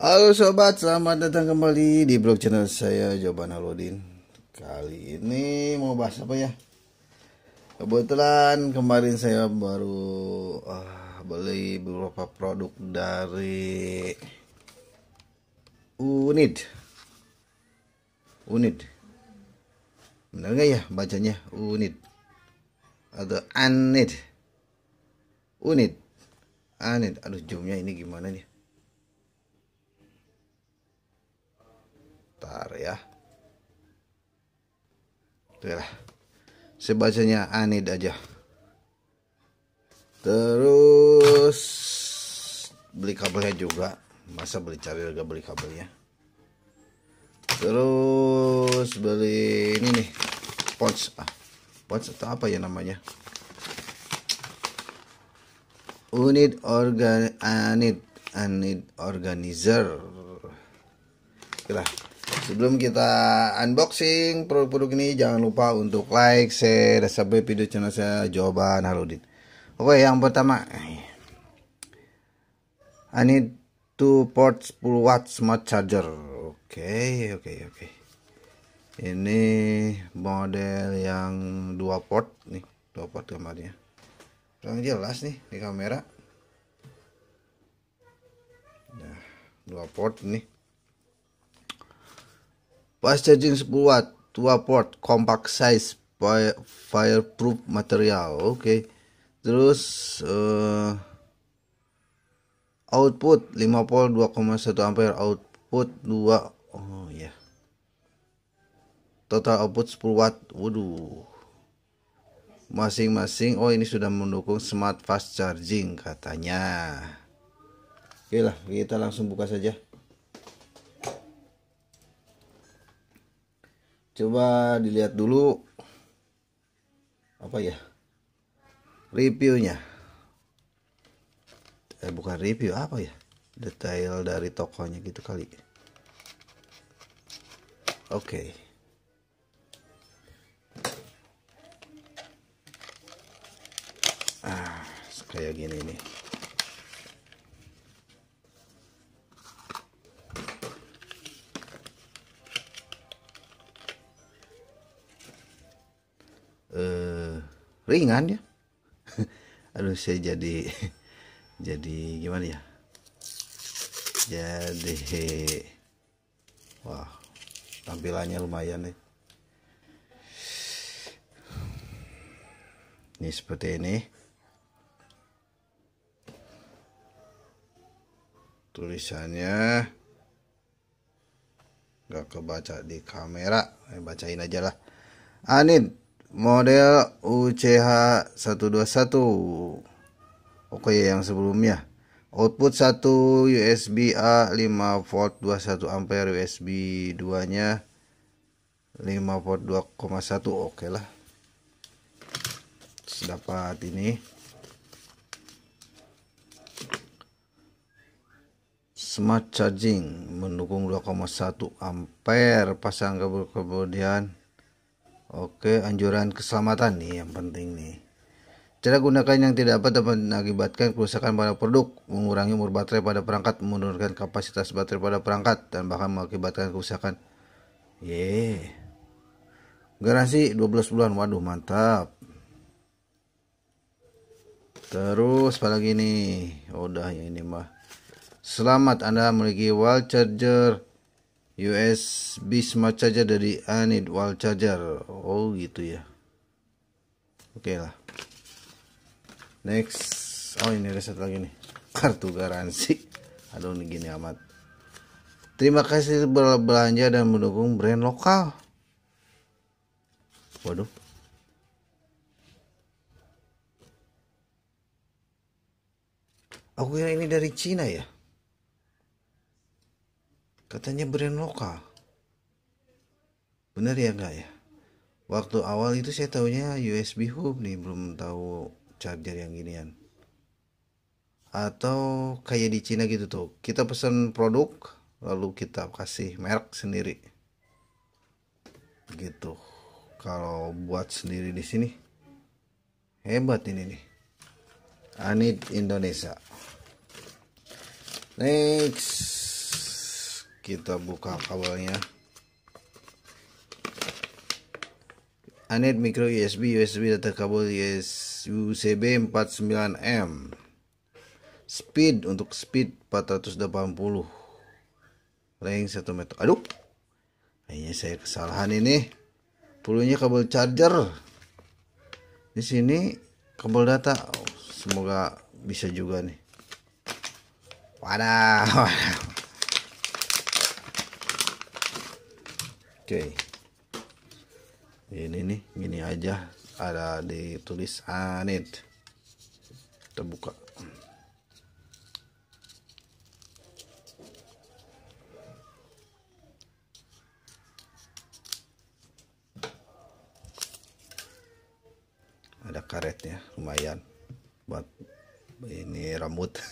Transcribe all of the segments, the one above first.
Halo sobat, selamat datang kembali di blog channel saya Jawaban Halodin. Kali ini mau bahas apa ya? Kebetulan kemarin saya baru uh, beli beberapa produk dari unit unit Benar nggak ya bacanya unit Atau anit unit anit Aduh, zoomnya ini gimana nih? besar ya. Itulah. Sebacanya anid aja. Terus beli kabelnya juga. Masa beli cari juga beli kabelnya. Terus beli ini nih. Pouch ah. Pouch atau apa ya namanya? unit organ anid anid organizer lah Sebelum kita unboxing produk-produk ini jangan lupa untuk like, share, dan subscribe video channel saya Jawaban Harudin. Oke, yang pertama ini two port 10 watt smart charger. Oke, oke, oke. Ini model yang dua port nih, dua port gambarnya. Kurang jelas nih di kamera. Nah, dua port nih Fast charging 10 watt, 2 port, compact size, fireproof material. Oke. Okay. Terus uh, output 5 volt 2,1 ampere, output 2 oh ya. Yeah. Total output 10 watt. Waduh. Masing-masing oh ini sudah mendukung smart fast charging katanya. Oke okay lah, kita langsung buka saja. coba dilihat dulu apa ya reviewnya eh bukan review apa ya detail dari tokonya gitu kali oke okay. ah kayak gini nih ringan ya aduh saya jadi jadi gimana ya jadi wah tampilannya lumayan nih ini seperti ini tulisannya nggak kebaca di kamera eh, bacain aja lah Anin model UCH 121 Oke ya yang sebelumnya output 1 USB A 5 volt 21 ampere USB 2 nya 5 volt 2,1 oke lah Terus dapat ini smart charging mendukung 2,1 ampere pasang kabel kemudian Oke, anjuran keselamatan nih yang penting nih. Cara gunakan yang tidak dapat dapat mengakibatkan kerusakan pada produk, mengurangi umur baterai pada perangkat, menurunkan kapasitas baterai pada perangkat, dan bahkan mengakibatkan kerusakan. Ye. Yeah. Garansi 12 bulan. Waduh, mantap. Terus apalagi nih? udah oh, ya ini mah. Selamat Anda memiliki wall charger USB smart charger dari Anid wall charger oh gitu ya oke okay lah next oh ini reset lagi nih kartu garansi aduh ini gini amat terima kasih belanja dan mendukung brand lokal waduh aku kira ini dari Cina ya Katanya brand lokal. Bener ya enggak ya? Waktu awal itu saya tahunya USB hub nih, belum tahu charger yang ginian. Atau kayak di Cina gitu tuh, kita pesan produk lalu kita kasih merek sendiri. Gitu. Kalau buat sendiri di sini hebat ini nih. Anit Indonesia. Next kita buka kabelnya Anet micro USB USB data kabel USB 49M speed untuk speed 480 length 1 meter aduh kayaknya saya kesalahan ini pulunya kabel charger di sini kabel data oh, semoga bisa juga nih wadah. Oke. Ini nih, ini aja ada ditulis anit. Terbuka. buka. Ada karetnya, lumayan buat ini rambut.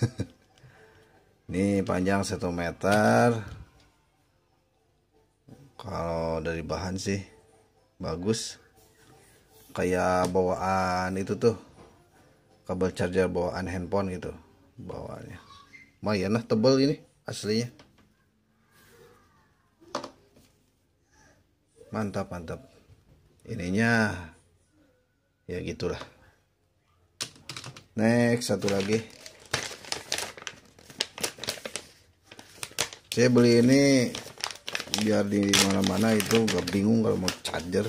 ini panjang 1 meter, kalau dari bahan sih bagus kayak bawaan itu tuh kabel charger bawaan handphone gitu bawaannya lumayan lah tebel ini aslinya mantap mantap ininya ya gitulah next satu lagi saya beli ini biar di mana-mana itu gak bingung kalau mau charger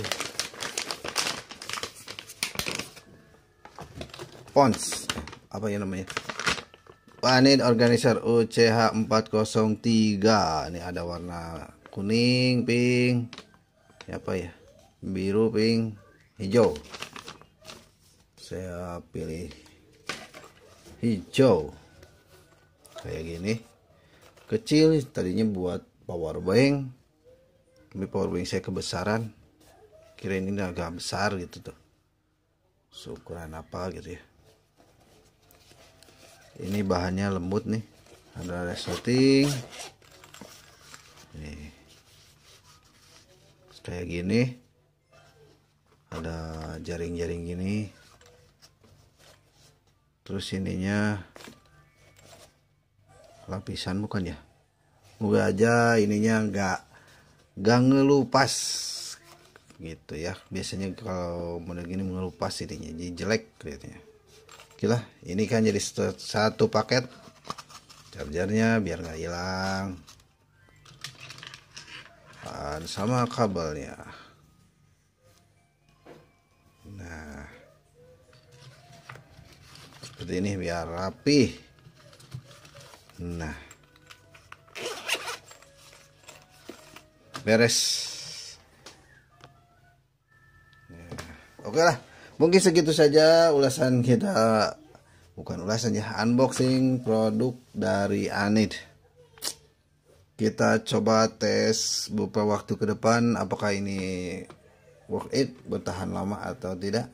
pons apa ya namanya panit organizer UCH 403 ini ada warna kuning pink apa ya biru pink hijau saya pilih hijau kayak gini kecil tadinya buat power bank ini power bank saya kebesaran Kira ini agak besar gitu tuh seukuran apa gitu ya ini bahannya lembut nih ada resleting nih kayak gini ada jaring-jaring gini terus ininya lapisan bukan ya moga aja ininya nggak nggak ngelupas gitu ya biasanya kalau model gini mengelupas ininya jadi jelek kelihatannya oke lah ini kan jadi satu paket chargernya biar nggak hilang dan sama kabelnya nah seperti ini biar rapi nah beres ya. oke lah mungkin segitu saja ulasan kita bukan ulasan ya unboxing produk dari Anid kita coba tes beberapa waktu ke depan apakah ini work it bertahan lama atau tidak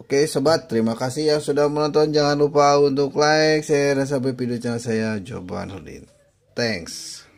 Oke sobat, terima kasih yang sudah menonton. Jangan lupa untuk like, share, dan subscribe video channel saya, Joban Hudin. Thanks.